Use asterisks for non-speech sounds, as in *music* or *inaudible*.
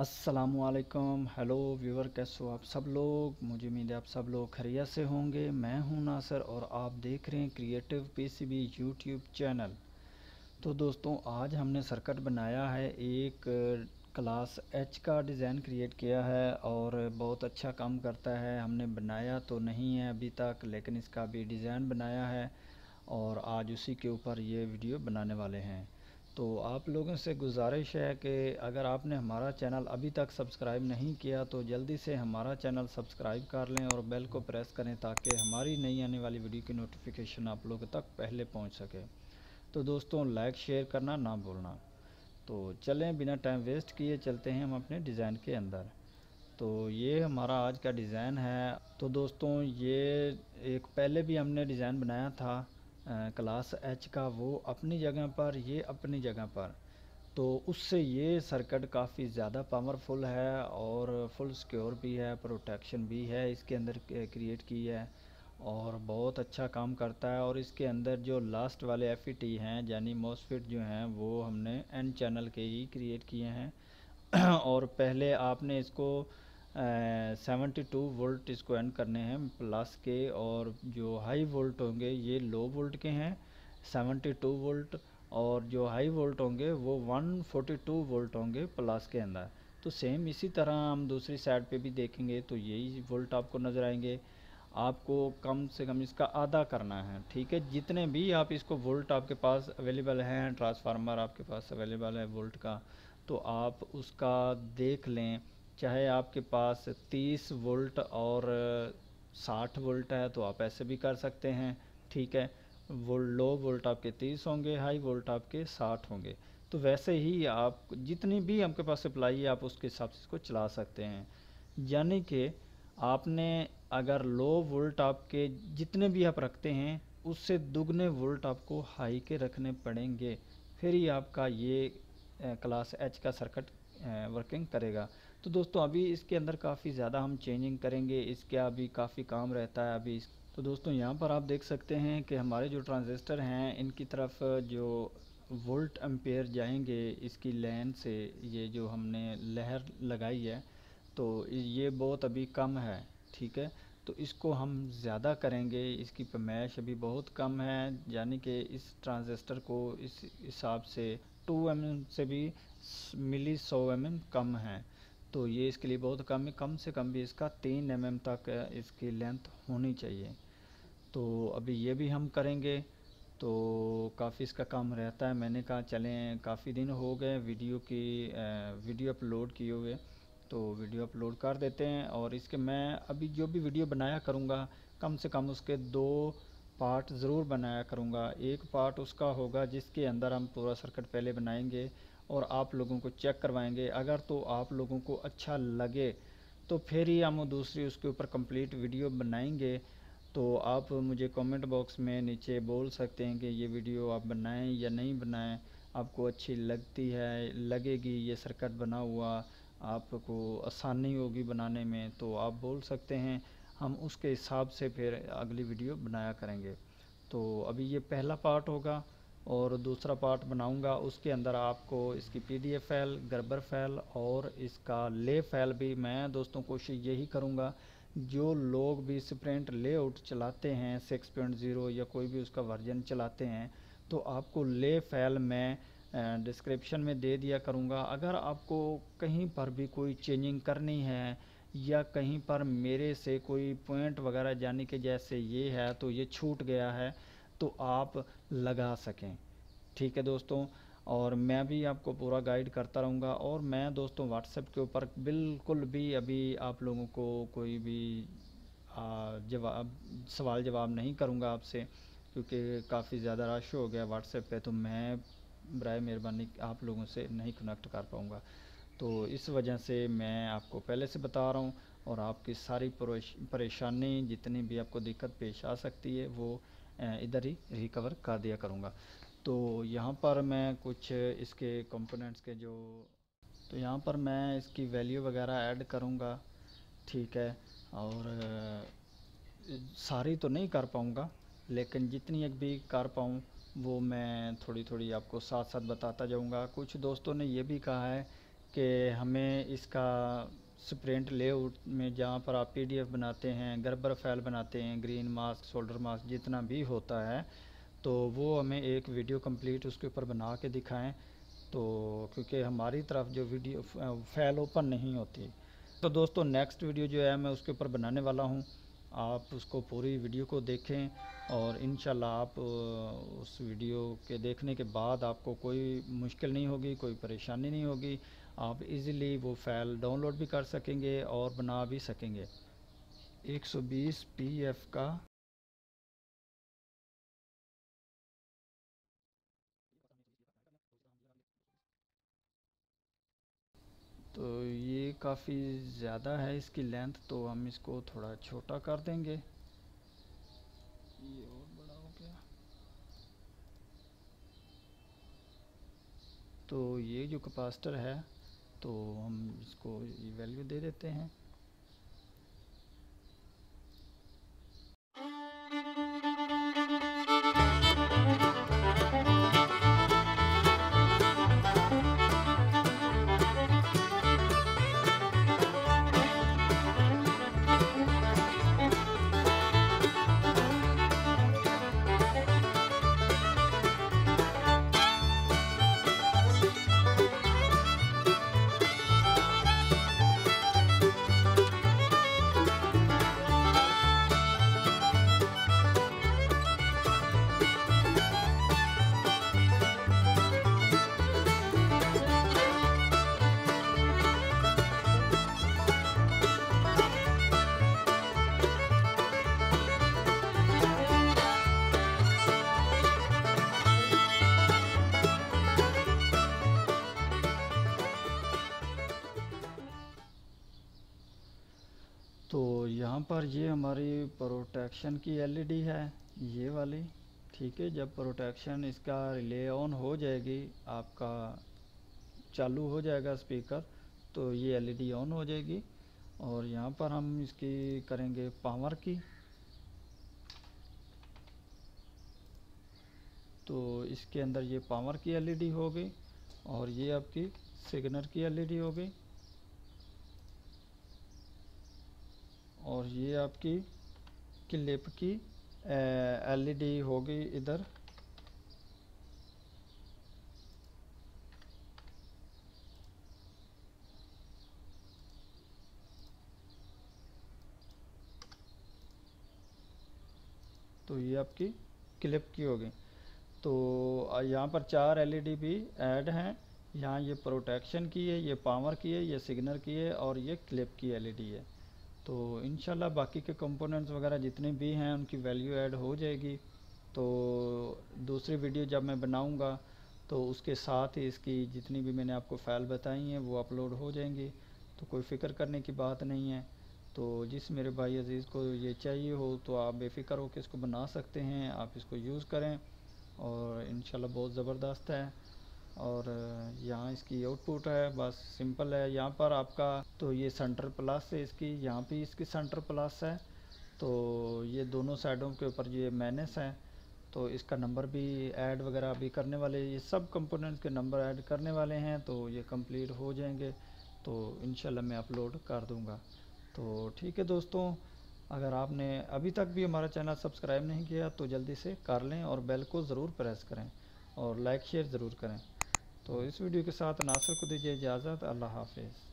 असलकम hello viewer कैसे हो आप सब लोग मुझे उम्मीद है आप सब लोग खरिया से होंगे मैं हूं नासर और आप देख रहे हैं क्रिएटिव पीसीबी यूट्यूब चैनल तो दोस्तों आज हमने सर्कट बनाया है एक क्लास एच का डिज़ाइन क्रिएट किया है और बहुत अच्छा काम करता है हमने बनाया तो नहीं है अभी तक लेकिन इसका भी डिज़ाइन बनाया है और आज उसी के ऊपर ये वीडियो बनाने वाले हैं तो आप लोगों से गुजारिश है कि अगर आपने हमारा चैनल अभी तक सब्सक्राइब नहीं किया तो जल्दी से हमारा चैनल सब्सक्राइब कर लें और बेल को प्रेस करें ताकि हमारी नई आने वाली वीडियो की नोटिफिकेशन आप लोगों तक पहले पहुंच सके तो दोस्तों लाइक शेयर करना ना भूलना तो चलें बिना टाइम वेस्ट किए चलते हैं हम अपने डिज़ाइन के अंदर तो ये हमारा आज का डिज़ाइन है तो दोस्तों ये एक पहले भी हमने डिज़ाइन बनाया था क्लास एच का वो अपनी जगह पर ये अपनी जगह पर तो उससे ये सर्किट काफ़ी ज़्यादा पावरफुल है और फुल सिक्योर भी है प्रोटेक्शन भी है इसके अंदर क्रिएट की है और बहुत अच्छा काम करता है और इसके अंदर जो लास्ट वाले एफ e हैं यानी मोसफिट जो हैं वो हमने एन चैनल के ही क्रिएट किए हैं *clears throat* और पहले आपने इसको सेवेंटी टू वोल्ट इसको एंड करने हैं प्लस के और जो हाई वोल्ट होंगे ये लो वोल्ट के हैं सेवेंटी टू वोल्ट और जो हाई वोल्ट होंगे वो वन फोर्टी टू वोल्ट होंगे प्लस के अंदर तो सेम इसी तरह हम दूसरी साइड पे भी देखेंगे तो यही वोल्ट आपको नज़र आएंगे आपको कम से कम इसका आधा करना है ठीक है जितने भी आप इसको वोल्ट आपके पास अवेलेबल हैं ट्रांसफार्मर आपके पास अवेलेबल है वोल्ट का तो आप उसका देख लें चाहे आपके पास 30 वोल्ट और 60 वोल्ट है तो आप ऐसे भी कर सकते हैं ठीक है वो लो वोल्ट आपके 30 होंगे हाई वोल्ट आपके 60 होंगे तो वैसे ही आप जितनी भी आपके पास सप्लाई है आप उसके हिसाब से इसको चला सकते हैं यानी कि आपने अगर लो वोल्ट आपके जितने भी आप रखते हैं उससे दुगने वोल्ट आपको हाई के रखने पड़ेंगे फिर ही आपका ये क्लास एच का सर्किट वर्किंग करेगा तो दोस्तों अभी इसके अंदर काफ़ी ज़्यादा हम चेंजिंग करेंगे इसके अभी काफ़ी काम रहता है अभी तो दोस्तों यहाँ पर आप देख सकते हैं कि हमारे जो ट्रांजिस्टर हैं इनकी तरफ जो वोल्ट एम्पेयर जाएंगे इसकी लैन से ये जो हमने लहर लगाई है तो ये बहुत अभी कम है ठीक है तो इसको हम ज़्यादा करेंगे इसकी पैमाइश अभी बहुत कम है यानी कि इस ट्रांजिस्टर को इस हिसाब से टू एम mm से भी मिली सौ एम mm कम है तो ये इसके लिए बहुत कम है कम से कम भी इसका तीन एम mm तक इसकी लेंथ होनी चाहिए तो अभी ये भी हम करेंगे तो काफ़ी इसका काम रहता है मैंने कहा चलें काफ़ी दिन हो गए वीडियो की वीडियो अपलोड किए हुए तो वीडियो अपलोड कर देते हैं और इसके मैं अभी जो भी वीडियो बनाया करूँगा कम से कम उसके दो पार्ट ज़रूर बनाया करूँगा एक पार्ट उसका होगा जिसके अंदर हम पूरा सर्किट पहले बनाएंगे और आप लोगों को चेक करवाएंगे अगर तो आप लोगों को अच्छा लगे तो फिर ही हम दूसरी उसके ऊपर कंप्लीट वीडियो बनाएंगे तो आप मुझे कमेंट बॉक्स में नीचे बोल सकते हैं कि ये वीडियो आप बनाएं या नहीं बनाएं आपको अच्छी लगती है लगेगी ये सर्कट बना हुआ आपको आसानी होगी बनाने में तो आप बोल सकते हैं हम उसके हिसाब से फिर अगली वीडियो बनाया करेंगे तो अभी ये पहला पार्ट होगा और दूसरा पार्ट बनाऊंगा उसके अंदर आपको इसकी पीडीएफ फाइल गर्बर फाइल और इसका ले फाइल भी मैं दोस्तों कोशिश यही करूँगा जो लोग भी स्प्रिंट लेआउट चलाते हैं ज़ीरो या कोई भी उसका वर्जन चलाते हैं तो आपको ले फाइल मैं डिस्क्रिप्शन में दे दिया करूँगा अगर आपको कहीं पर भी कोई चेंजिंग करनी है या कहीं पर मेरे से कोई पॉइंट वगैरह जाने के जैसे ये है तो ये छूट गया है तो आप लगा सकें ठीक है दोस्तों और मैं भी आपको पूरा गाइड करता रहूँगा और मैं दोस्तों व्हाट्सएप के ऊपर बिल्कुल भी अभी आप लोगों को कोई भी जवाब सवाल जवाब नहीं करूँगा आपसे क्योंकि काफ़ी ज़्यादा रश हो गया व्हाट्सएप पे तो मैं बर मेहरबानी आप लोगों से नहीं कनेक्ट कर पाऊँगा तो इस वजह से मैं आपको पहले से बता रहा हूँ और आपकी सारी परेशानी जितनी भी आपको दिक्कत पेश आ सकती है वो इधर ही रिकवर कर दिया करूँगा तो यहाँ पर मैं कुछ इसके कंपोनेंट्स के जो तो यहाँ पर मैं इसकी वैल्यू वगैरह ऐड करूँगा ठीक है और सारी तो नहीं कर पाऊँगा लेकिन जितनी एक भी कर पाऊँ वो मैं थोड़ी थोड़ी आपको साथ साथ बताता जाऊँगा कुछ दोस्तों ने ये भी कहा है कि हमें इसका स्प्रिंट लेआउट में जहाँ पर आप पीडीएफ बनाते हैं गर्बर फाइल बनाते हैं ग्रीन मास्क शोल्डर मास्क जितना भी होता है तो वो हमें एक वीडियो कंप्लीट उसके ऊपर बना के दिखाएं तो क्योंकि हमारी तरफ जो वीडियो फाइल ओपन नहीं होती तो दोस्तों नेक्स्ट वीडियो जो है मैं उसके ऊपर बनाने वाला हूँ आप उसको पूरी वीडियो को देखें और इन आप उस वीडियो के देखने के बाद आपको कोई मुश्किल नहीं होगी कोई परेशानी नहीं होगी आप इजीली वो फ़ाइल डाउनलोड भी कर सकेंगे और बना भी सकेंगे 120 पीएफ का तो ये काफ़ी ज़्यादा है इसकी लेंथ तो हम इसको थोड़ा छोटा कर देंगे ये और बड़ा हो गया तो ये जो कैपेसिटर है तो हम इसको ये वैल्यू दे देते हैं तो यहाँ पर ये हमारी प्रोटेक्शन की एलईडी e है ये वाली ठीक है जब प्रोटेक्शन इसका रिले ऑन हो जाएगी आपका चालू हो जाएगा स्पीकर तो ये एलईडी ऑन e हो जाएगी और यहाँ पर हम इसकी करेंगे पावर की तो इसके अंदर ये पावर की एलईडी हो गई और ये आपकी सिग्नल की एलईडी हो गई और ये आपकी क्लिप की एलईडी e होगी इधर तो ये आपकी क्लिप की होगी तो यहाँ पर चार एलईडी e भी ऐड हैं यहाँ ये प्रोटेक्शन की है ये पावर की है ये सिग्नल की है और ये क्लिप की एलईडी e है तो इन बाकी के कंपोनेंट्स वगैरह जितने भी हैं उनकी वैल्यू ऐड हो जाएगी तो दूसरी वीडियो जब मैं बनाऊंगा तो उसके साथ ही इसकी जितनी भी मैंने आपको फ़ाइल बताई हैं वो अपलोड हो जाएंगी तो कोई फ़िक्र करने की बात नहीं है तो जिस मेरे भाई अज़ीज़ को ये चाहिए हो तो आप बेफ़िक्र होकर इसको बना सकते हैं आप इसको यूज़ करें और इन बहुत ज़बरदस्त है और यहाँ इसकी आउटपुट है बस सिंपल है यहाँ पर आपका तो ये सेंटर प्लस है इसकी यहाँ पे इसकी सेंटर प्लस है तो ये दोनों साइडों के ऊपर ये मैनेस है तो इसका नंबर भी ऐड वगैरह भी करने वाले ये सब कंपोनेंट्स के नंबर ऐड करने वाले हैं तो ये कंप्लीट हो जाएंगे तो इन मैं अपलोड कर दूँगा तो ठीक है दोस्तों अगर आपने अभी तक भी हमारा चैनल सब्सक्राइब नहीं किया तो जल्दी से कर लें और बेल को ज़रूर प्रेस करें और लाइक शेयर ज़रूर करें तो इस वीडियो के साथ नासर को दीजिए इजाज़त अल्लाह हाफिज़